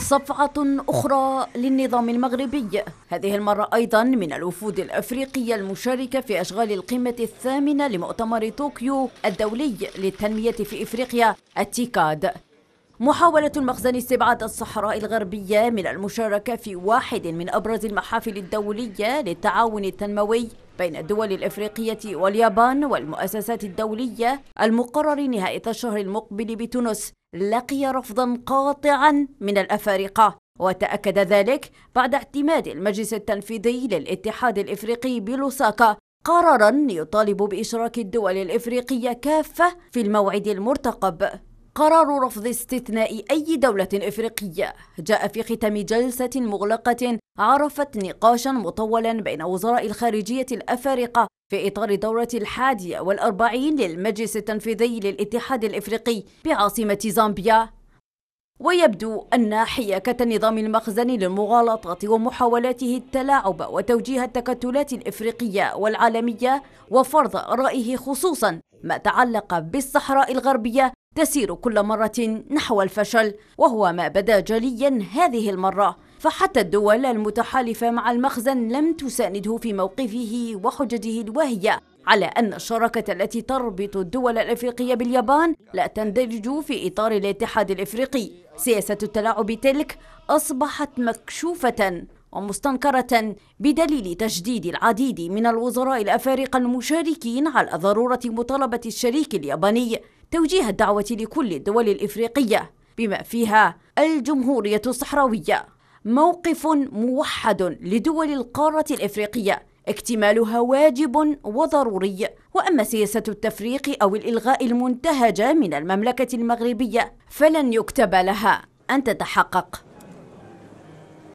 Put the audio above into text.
صفعة أخرى للنظام المغربي هذه المرة أيضا من الوفود الأفريقية المشاركة في أشغال القمة الثامنة لمؤتمر طوكيو الدولي للتنمية في إفريقيا التيكاد محاولة مخزن استبعاد الصحراء الغربية من المشاركة في واحد من أبرز المحافل الدولية للتعاون التنموي بين الدول الإفريقية واليابان والمؤسسات الدولية المقرر نهاية الشهر المقبل بتونس لقي رفضا قاطعا من الأفارقة وتأكد ذلك بعد اعتماد المجلس التنفيذي للاتحاد الإفريقي بلوساكا قرارا يطالب بإشراك الدول الإفريقية كافة في الموعد المرتقب قرار رفض استثناء أي دولة إفريقية جاء في ختام جلسة مغلقة عرفت نقاشا مطولا بين وزراء الخارجية الأفارقة في إطار الدورة الحادية والأربعين للمجلس التنفيذي للاتحاد الإفريقي بعاصمة زامبيا ويبدو أن حياكة نظام المخزن للمغالطات ومحاولاته التلاعب وتوجيه التكتلات الإفريقية والعالمية وفرض رأيه خصوصا ما تعلق بالصحراء الغربية تسير كل مرة نحو الفشل وهو ما بدا جليا هذه المرة فحتى الدول المتحالفة مع المخزن لم تسانده في موقفه وحججه الواهية على أن الشراكة التي تربط الدول الأفريقية باليابان لا تندرج في إطار الاتحاد الإفريقي سياسة التلاعب تلك أصبحت مكشوفة ومستنكرة بدليل تجديد العديد من الوزراء الأفارقة المشاركين على ضرورة مطالبة الشريك الياباني توجيه الدعوة لكل الدول الإفريقية بما فيها الجمهورية الصحراوية موقف موحد لدول القارة الإفريقية اكتمالها واجب وضروري واما سياسه التفريق او الالغاء المنتهجه من المملكه المغربيه فلن يكتب لها ان تتحقق